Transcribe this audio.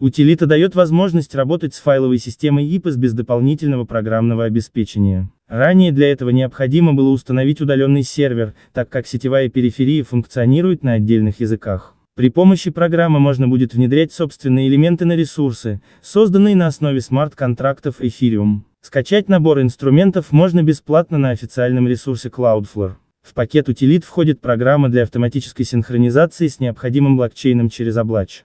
Утилита дает возможность работать с файловой системой EPS без дополнительного программного обеспечения. Ранее для этого необходимо было установить удаленный сервер, так как сетевая периферия функционирует на отдельных языках. При помощи программы можно будет внедрять собственные элементы на ресурсы, созданные на основе смарт-контрактов Ethereum. Скачать набор инструментов можно бесплатно на официальном ресурсе Cloudflare. В пакет утилит входит программа для автоматической синхронизации с необходимым блокчейном через облачь.